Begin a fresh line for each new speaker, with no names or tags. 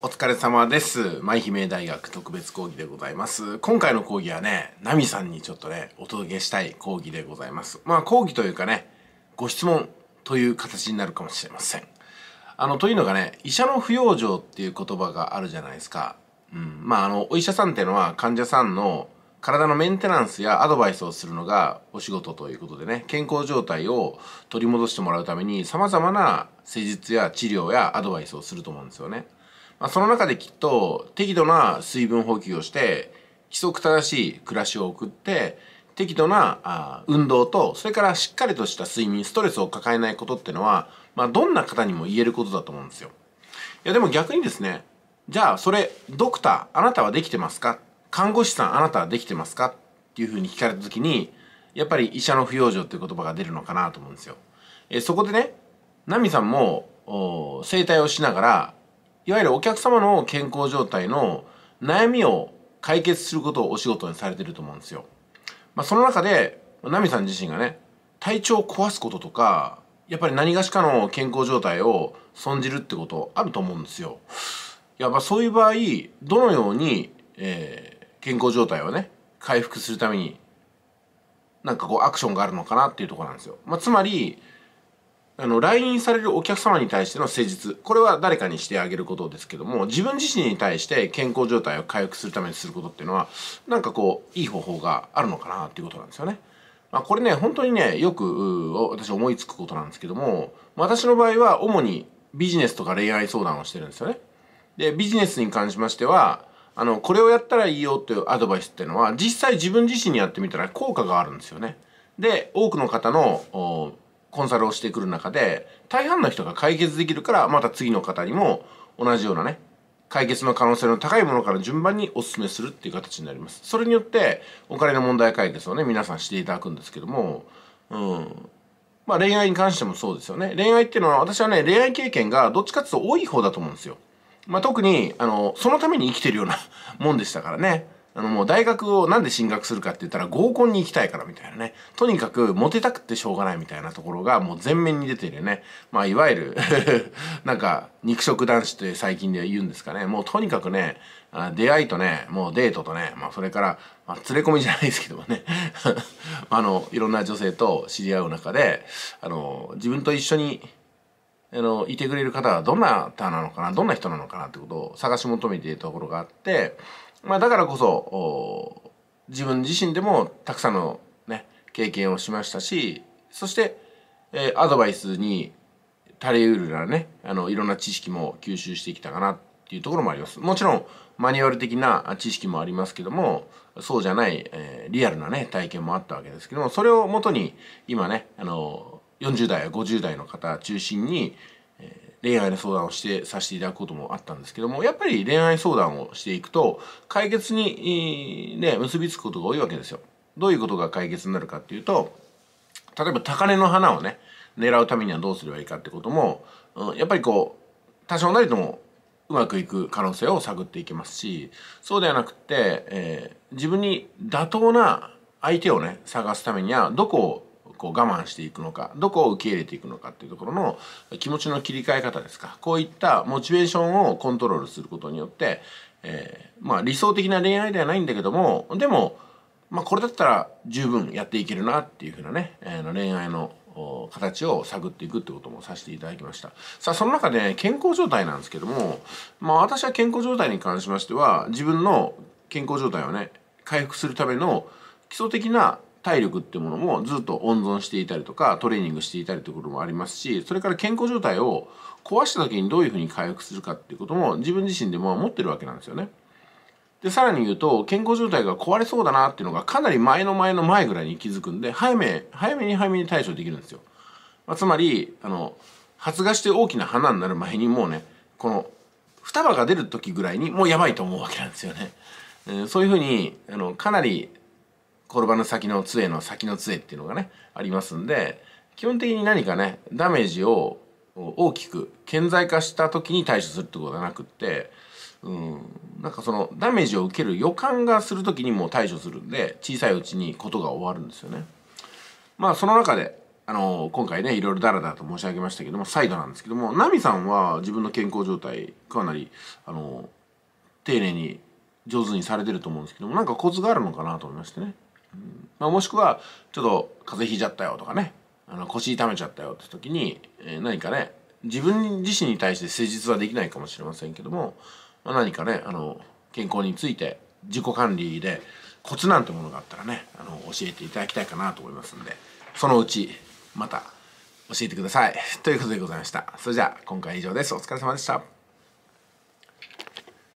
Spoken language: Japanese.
お疲れ様です。舞姫大学特別講義でございます。今回の講義はね、ナミさんにちょっとね、お届けしたい講義でございます。まあ講義というかね、ご質問という形になるかもしれません。あの、というのがね、医者の不養生っていう言葉があるじゃないですか。うん。まああの、お医者さんっていうのは患者さんの体のメンテナンスやアドバイスをするのがお仕事ということでね、健康状態を取り戻してもらうために様々な施術や治療やアドバイスをすると思うんですよね。まあ、その中できっと適度な水分補給をして規則正しい暮らしを送って適度なあ運動とそれからしっかりとした睡眠ストレスを抱えないことってのは、まあ、どんな方にも言えることだと思うんですよ。いやでも逆にですねじゃあそれドクターあなたはできてますか看護師さんあなたはできてますかっていうふうに聞かれた時にやっぱり医者の不養生っていう言葉が出るのかなと思うんですよ。えそこでねナミさんも整体をしながらいわゆるお客様の健康状態の悩みを解決することをお仕事にされてると思うんですよ。まあ、その中で、ナミさん自身がね、体調を壊すこととか、やっぱり何がしかの健康状態を損じるってことあると思うんですよ。やっぱそういう場合、どのように、えー、健康状態をね、回復するために、なんかこうアクションがあるのかなっていうとこなんですよ。まあ、つまり、あの、来院されるお客様に対しての誠実。これは誰かにしてあげることですけども、自分自身に対して健康状態を回復するためにすることっていうのは、なんかこう、いい方法があるのかなっていうことなんですよね。まあ、これね、本当にね、よく私思いつくことなんですけども、私の場合は主にビジネスとか恋愛相談をしてるんですよね。で、ビジネスに関しましては、あの、これをやったらいいよっていうアドバイスっていうのは、実際自分自身にやってみたら効果があるんですよね。で、多くの方の、コンサルをしてくる中で大半の人が解決できるからまた次の方にも同じようなね解決の可能性の高いものから順番にお勧めするっていう形になります。それによってお金の問題解決をね皆さんしていただくんですけども、うん、まあ恋愛に関してもそうですよね。恋愛っていうのは私はね、恋愛経験がどっちかっていうと多い方だと思うんですよ。まあ特に、あの、そのために生きてるようなもんでしたからね。あのもう大学をなんで進学するかって言ったら合コンに行きたいからみたいなね。とにかくモテたくてしょうがないみたいなところがもう全面に出ているね。まあいわゆる なんか肉食男子って最近で言うんですかね。もうとにかくね、出会いとね、もうデートとね、まあそれから、まあ、連れ込みじゃないですけどもね。あの、いろんな女性と知り合う中で、あの、自分と一緒にあの、いてくれる方はどんな他なのかな、どんな人なのかなってことを探し求めているところがあって、まあ、だからこそ自分自身でもたくさんの、ね、経験をしましたしそして、えー、アドバイスに足りうるならねあのいろんな知識も吸収してきたかなっていうところもありますもちろんマニュアル的な知識もありますけどもそうじゃない、えー、リアルなね体験もあったわけですけどもそれをもとに今ねあの40代や50代の方中心に恋愛の相談をしてさせていただくこともあったんですけども、やっぱり恋愛相談をしていくと、解決に、ね、結びつくことが多いわけですよ。どういうことが解決になるかっていうと、例えば高嶺の花をね、狙うためにはどうすればいいかってことも、うん、やっぱりこう、多少なりともうまくいく可能性を探っていきますし、そうではなくて、えー、自分に妥当な相手をね、探すためには、どこをこう我慢していくのかどこを受け入れていくのかっていうところの気持ちの切り替え方ですかこういったモチベーションをコントロールすることによって、えー、まあ理想的な恋愛ではないんだけどもでも、まあ、これだったら十分やっていけるなっていうふうなね、えー、恋愛の形を探っていくってこともさせていただきましたさあその中で、ね、健康状態なんですけどもまあ私は健康状態に関しましては自分の健康状態をね回復するための基礎的な体力っていうものもずっと温存していたりとかトレーニングしていたりとてこともありますしそれから健康状態を壊した時にどういうふうに回復するかっていうことも自分自身でも持ってるわけなんですよね。でさらに言うと健康状態が壊れそうだなっていうのがかなり前の前の前ぐらいに気づくんで早め早めに早めに対処できるんですよ。まあ、つまりあの発芽して大きな花になる前にもうねこの双葉が出る時ぐらいにもうやばいと思うわけなんですよね。えー、そういうふうにあのかなり転ばぬ先の杖の先の杖っていうのがねありますんで基本的に何かねダメージを大きく顕在化した時に対処するってことはなくってうんなんかそのダメージを受ける予感がする時にも対処するんで小さいうちにことが終わるんですよね。まあその中であの今回ねいろいろダラダラと申し上げましたけども再度なんですけどもナミさんは自分の健康状態かなりあの丁寧に上手にされてると思うんですけどもなんかコツがあるのかなと思いましてね。まあ、もしくはちょっと風邪ひいちゃったよとかねあの腰痛めちゃったよって時に、えー、何かね自分自身に対して誠実はできないかもしれませんけども、まあ、何かねあの健康について自己管理でコツなんてものがあったらねあの教えていただきたいかなと思いますんでそのうちまた教えてください。ということでございました。それじゃあ今回以上です。お疲れ様でした。